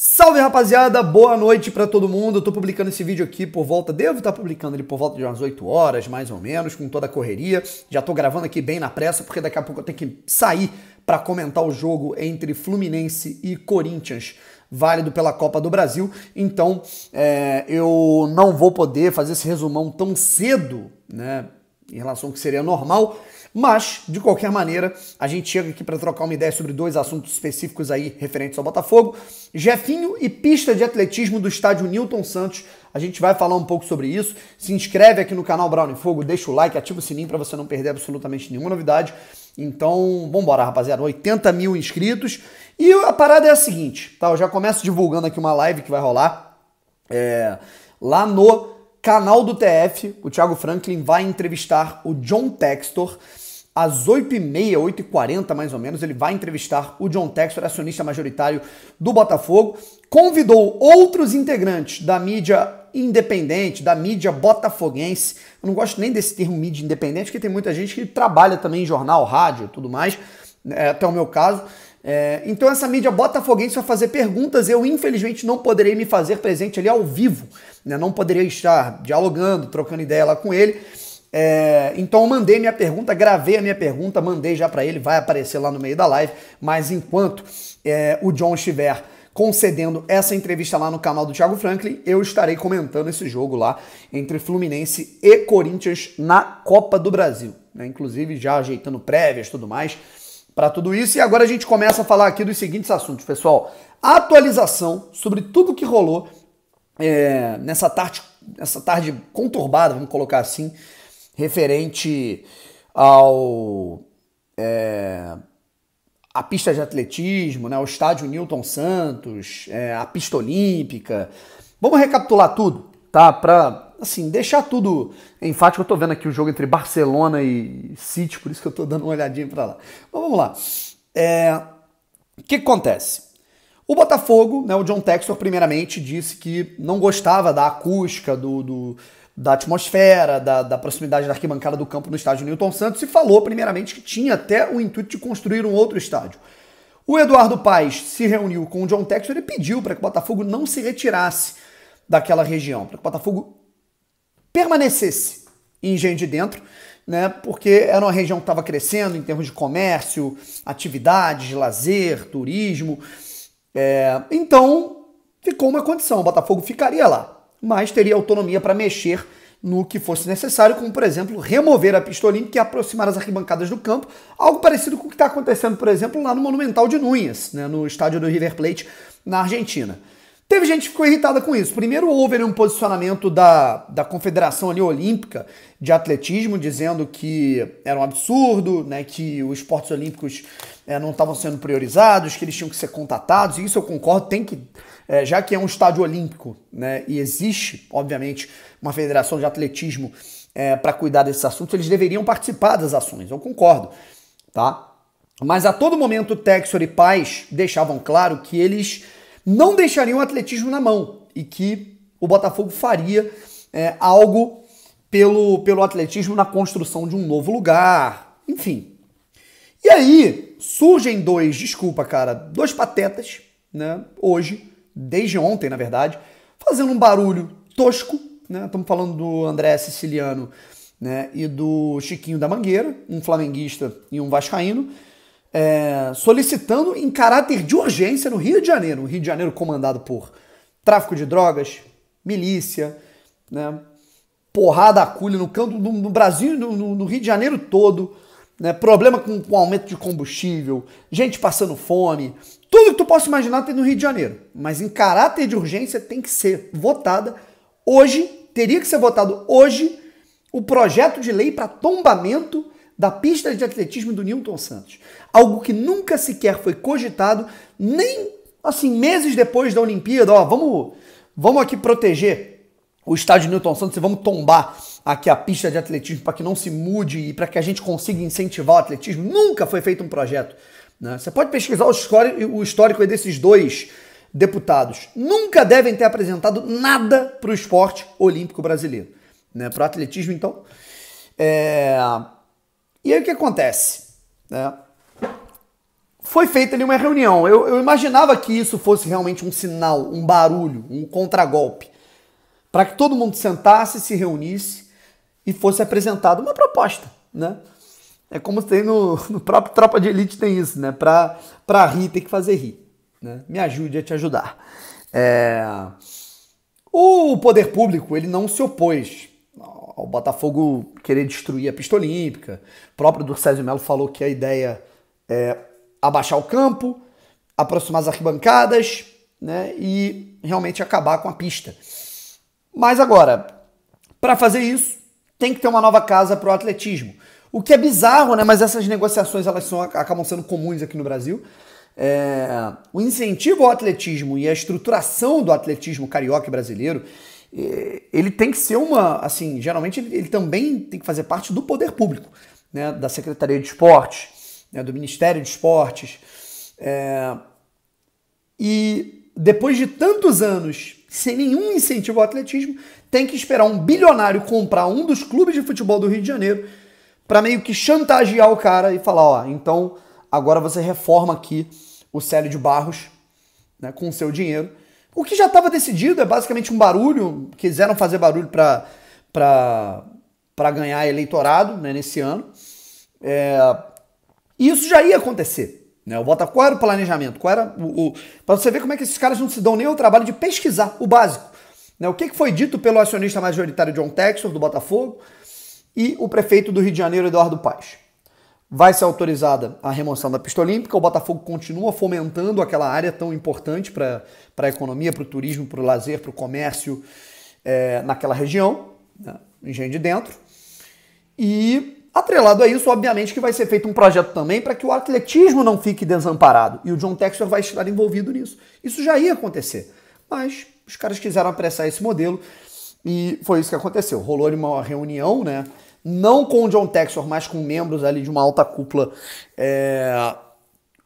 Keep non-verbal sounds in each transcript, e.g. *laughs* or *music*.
Salve rapaziada, boa noite para todo mundo. Eu tô publicando esse vídeo aqui por volta, devo estar tá publicando ele por volta de umas 8 horas, mais ou menos, com toda a correria. Já tô gravando aqui bem na pressa, porque daqui a pouco eu tenho que sair para comentar o jogo entre Fluminense e Corinthians, válido pela Copa do Brasil. Então, é, eu não vou poder fazer esse resumão tão cedo, né? em relação ao que seria normal, mas de qualquer maneira, a gente chega aqui para trocar uma ideia sobre dois assuntos específicos aí referentes ao Botafogo, Jefinho e pista de atletismo do estádio Newton Santos. A gente vai falar um pouco sobre isso. Se inscreve aqui no canal Brown em Fogo, deixa o like, ativa o sininho para você não perder absolutamente nenhuma novidade. Então, vambora, rapaziada. 80 mil inscritos. E a parada é a seguinte, tá? Eu já começo divulgando aqui uma live que vai rolar é, lá no Canal do TF, o Thiago Franklin vai entrevistar o John Textor. Às 8h30, 8h40 mais ou menos, ele vai entrevistar o John Textor, acionista majoritário do Botafogo. Convidou outros integrantes da mídia independente, da mídia botafoguense. Eu não gosto nem desse termo mídia independente, porque tem muita gente que trabalha também em jornal, rádio tudo mais, né, até o meu caso. É, então essa mídia botafoguense vai fazer perguntas, eu infelizmente não poderei me fazer presente ali ao vivo, né? não poderei estar dialogando, trocando ideia lá com ele. É, então eu mandei minha pergunta, gravei a minha pergunta, mandei já para ele, vai aparecer lá no meio da live, mas enquanto é, o John estiver concedendo essa entrevista lá no canal do Thiago Franklin, eu estarei comentando esse jogo lá entre Fluminense e Corinthians na Copa do Brasil. Né? Inclusive já ajeitando prévias e tudo mais para tudo isso. E agora a gente começa a falar aqui dos seguintes assuntos, pessoal. Atualização sobre tudo que rolou é, nessa, tarde, nessa tarde conturbada, vamos colocar assim, referente ao. É, a pista de atletismo, né, o estádio Newton Santos, é, a pista olímpica. Vamos recapitular tudo, tá? Para assim, deixar tudo enfático. Eu tô vendo aqui o jogo entre Barcelona e City, por isso que eu tô dando uma olhadinha para lá. Mas vamos lá. É... O que, que acontece? O Botafogo, né, o John Textor, primeiramente, disse que não gostava da acústica, do, do da atmosfera, da, da, proximidade da arquibancada do campo no estádio Newton Santos e falou, primeiramente, que tinha até o intuito de construir um outro estádio. O Eduardo Paes se reuniu com o John Textor e pediu para que o Botafogo não se retirasse daquela região, para que o Botafogo permanecesse em Engenho de Dentro, né? Porque era uma região que estava crescendo em termos de comércio, atividades, lazer, turismo. É, então ficou uma condição: o Botafogo ficaria lá, mas teria autonomia para mexer no que fosse necessário, como por exemplo remover a pistolinha que é aproximar as arquibancadas do campo, algo parecido com o que está acontecendo, por exemplo, lá no Monumental de Núñez, né, no estádio do River Plate na Argentina. Teve gente que ficou irritada com isso. Primeiro, houve um posicionamento da, da Confederação ali, Olímpica de Atletismo, dizendo que era um absurdo, né, que os esportes olímpicos é, não estavam sendo priorizados, que eles tinham que ser contatados. E isso eu concordo, tem que. É, já que é um estádio olímpico, né, e existe, obviamente, uma federação de atletismo é, para cuidar desses assuntos, eles deveriam participar das ações, eu concordo, tá? Mas a todo momento, Texor e Paz deixavam claro que eles não deixariam o atletismo na mão e que o Botafogo faria é, algo pelo, pelo atletismo na construção de um novo lugar, enfim. E aí surgem dois, desculpa, cara, dois patetas, né, hoje, desde ontem, na verdade, fazendo um barulho tosco, né? Estamos falando do André Siciliano né, e do Chiquinho da Mangueira, um flamenguista e um vascaíno, é, solicitando em caráter de urgência no Rio de Janeiro, o Rio de Janeiro comandado por tráfico de drogas, milícia, né, porrada a culha no canto no, no Brasil, no, no, Rio de Janeiro todo, né, problema com, com aumento de combustível, gente passando fome, tudo que tu possa imaginar tem no Rio de Janeiro, mas em caráter de urgência tem que ser votada hoje, teria que ser votado hoje o projeto de lei para tombamento da pista de atletismo do Newton Santos. Algo que nunca sequer foi cogitado, nem assim, meses depois da Olimpíada, ó, vamos, vamos aqui proteger o estádio Newton Santos e vamos tombar aqui a pista de atletismo para que não se mude e para que a gente consiga incentivar o atletismo. Nunca foi feito um projeto. Né? Você pode pesquisar o histórico desses dois deputados. Nunca devem ter apresentado nada para o esporte olímpico brasileiro. Né? Para o atletismo, então. É... E aí o que acontece? Né? Foi feita ali uma reunião. Eu, eu imaginava que isso fosse realmente um sinal, um barulho, um contragolpe, para que todo mundo sentasse, se reunisse e fosse apresentada uma proposta, né? É como tem no, *laughs* no, próprio Tropa de Elite tem isso, né? Para rir tem que fazer rir, né? Me ajude a te ajudar. É... O poder público, ele não se opôs o Botafogo querer destruir a pista olímpica. O próprio do Césio Melo falou que a ideia é abaixar o campo, aproximar as arquibancadas né, e realmente acabar com a pista. Mas agora, para fazer isso, tem que ter uma nova casa para o atletismo. O que é bizarro, né? Mas essas negociações elas são, acabam sendo comuns aqui no Brasil. É, o incentivo ao atletismo e a estruturação do atletismo carioca e brasileiro é, ele tem que ser uma, assim, geralmente ele, ele também tem que fazer parte do poder público, né, da Secretaria de esportes, né, do Ministério de Esportes. É, e depois de tantos anos sem nenhum incentivo ao atletismo, tem que esperar um bilionário comprar um dos clubes de futebol do Rio de Janeiro para meio que chantagear o cara e falar, ó, então agora você reforma aqui o Célio de Barros né, com o seu dinheiro o que já estava decidido é basicamente um barulho, quiseram fazer barulho para ganhar eleitorado né, nesse ano. É, e isso já ia acontecer. Né? O Bota, qual era o planejamento? Qual era o, o para você ver como é que esses caras não se dão nem o trabalho de pesquisar o básico. Né? O que, que foi dito pelo acionista majoritário John Texas, do Botafogo, e o prefeito do Rio de Janeiro, Eduardo Paes. Vai ser autorizada a remoção da pista olímpica. O Botafogo continua fomentando aquela área tão importante para a economia, para o turismo, para o lazer, para o comércio é, naquela região, né? engenho de dentro. E atrelado a isso, obviamente, que vai ser feito um projeto também para que o atletismo não fique desamparado. E o John Texter vai estar envolvido nisso. Isso já ia acontecer, mas os caras quiseram apressar esse modelo e foi isso que aconteceu. Rolou uma reunião, né? não com o John Texor, mas com membros ali de uma alta cúpula é,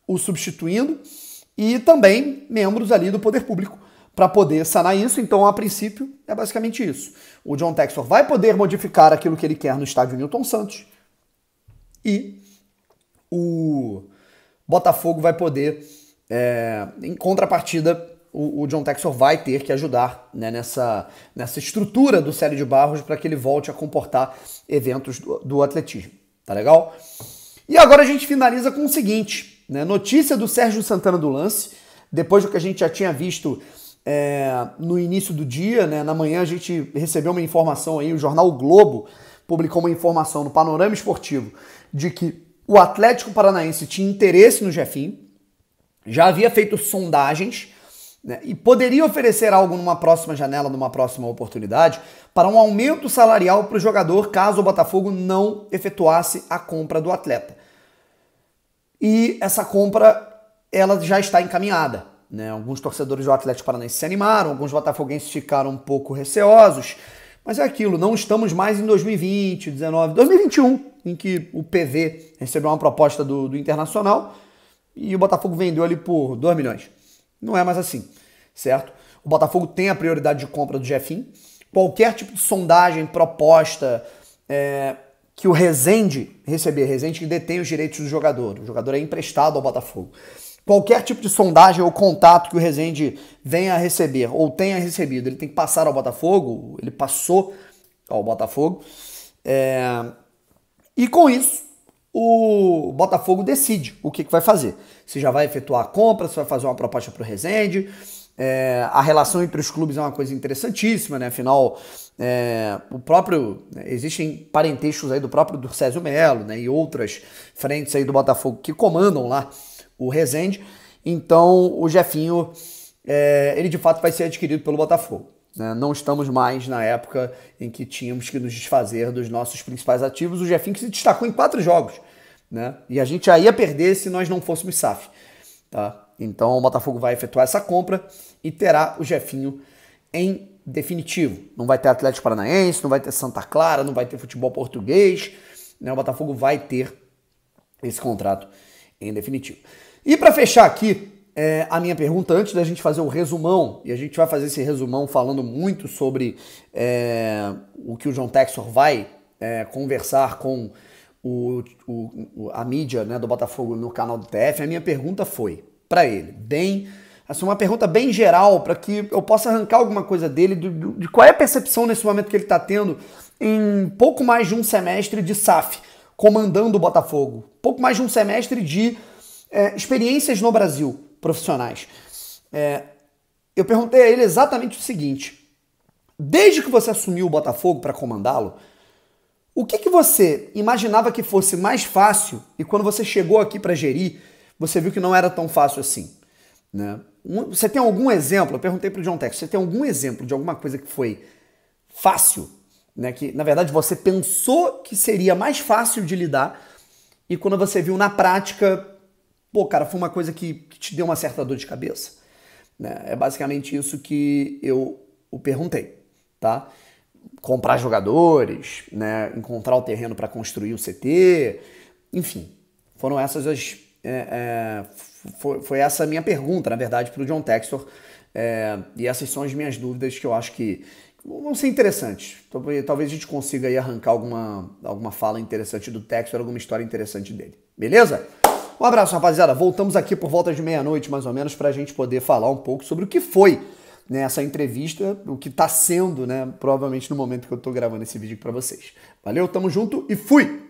o substituindo, e também membros ali do poder público para poder sanar isso. Então, a princípio, é basicamente isso. O John Texor vai poder modificar aquilo que ele quer no estádio Newton Santos e o Botafogo vai poder, é, em contrapartida, o, o John Texor vai ter que ajudar né, nessa, nessa estrutura do Célio de Barros para que ele volte a comportar eventos do, do, atletismo. Tá legal? E agora a gente finaliza com o seguinte: né, notícia do Sérgio Santana do lance, depois do que a gente já tinha visto é, no início do dia, né, na manhã a gente recebeu uma informação aí, o jornal o Globo publicou uma informação no Panorama Esportivo de que o Atlético Paranaense tinha interesse no Jefim, já havia feito sondagens né, e poderia oferecer algo numa próxima janela, numa próxima oportunidade, para um aumento salarial para o jogador caso o Botafogo não efetuasse a compra do atleta. E essa compra ela já está encaminhada. Né? Alguns torcedores do Atlético Paranaense se animaram, alguns botafoguenses ficaram um pouco receosos, mas é aquilo, não estamos mais em 2020, 19, 2021, em que o PV recebeu uma proposta do, do Internacional e o Botafogo vendeu ali por 2 milhões. Não é mais assim, certo? O Botafogo tem a prioridade de compra do Jefim. Qualquer tipo de sondagem, proposta é, que o Rezende receber, Rezende que detém os direitos do jogador, o jogador é emprestado ao Botafogo. Qualquer tipo de sondagem ou contato que o Rezende venha a receber ou tenha recebido, ele tem que passar ao Botafogo, ele passou ao Botafogo. É, e com isso, o Botafogo decide o que, que vai fazer. Se já vai efetuar a compra, se vai fazer uma proposta para o Rezende. É, a relação entre os clubes é uma coisa interessantíssima, né? Afinal, é, o próprio. Né? Existem parentescos aí do próprio Durcésio Melo, né? E outras frentes aí do Botafogo que comandam lá o Rezende. Então, o Jefinho, é, ele de fato vai ser adquirido pelo Botafogo. Né? Não estamos mais na época em que tínhamos que nos desfazer dos nossos principais ativos. O Jefinho se destacou em quatro jogos. Né? E a gente já ia perder se nós não fôssemos SAF. Tá? Então o Botafogo vai efetuar essa compra e terá o Jefinho em definitivo. Não vai ter Atlético Paranaense, não vai ter Santa Clara, não vai ter futebol português. Né? O Botafogo vai ter esse contrato em definitivo. E para fechar aqui, é, a minha pergunta antes da gente fazer o um resumão, e a gente vai fazer esse resumão falando muito sobre é, o que o John Texor vai é, conversar com o, o, a mídia né, do Botafogo no canal do TF, a minha pergunta foi para ele, bem, é uma pergunta bem geral, para que eu possa arrancar alguma coisa dele, de, de qual é a percepção nesse momento que ele está tendo em pouco mais de um semestre de SAF, comandando o Botafogo, pouco mais de um semestre de é, experiências no Brasil, profissionais. É, eu perguntei a ele exatamente o seguinte: desde que você assumiu o Botafogo para comandá-lo, o que, que você imaginava que fosse mais fácil e quando você chegou aqui para gerir, você viu que não era tão fácil assim? Né? Você tem algum exemplo? Eu perguntei para o John Tex: você tem algum exemplo de alguma coisa que foi fácil? Né? Que na verdade você pensou que seria mais fácil de lidar e quando você viu na prática Pô, cara, foi uma coisa que, te deu uma certa dor de cabeça. Né? É basicamente isso que eu o perguntei, tá? Comprar jogadores, né? encontrar o terreno para construir o CT, enfim, foram essas as. É, é, foi, foi, essa a minha pergunta, na verdade, para o John Textor. É, e essas são as minhas dúvidas que eu acho que vão ser interessantes. Talvez a gente consiga aí arrancar alguma, alguma fala interessante do Textor, alguma história interessante dele. Beleza? Um abraço, rapaziada. Voltamos aqui por volta de meia-noite, mais ou menos, para a gente poder falar um pouco sobre o que foi nessa né, entrevista, o que está sendo, né? Provavelmente no momento que eu estou gravando esse vídeo para vocês. Valeu, tamo junto e fui!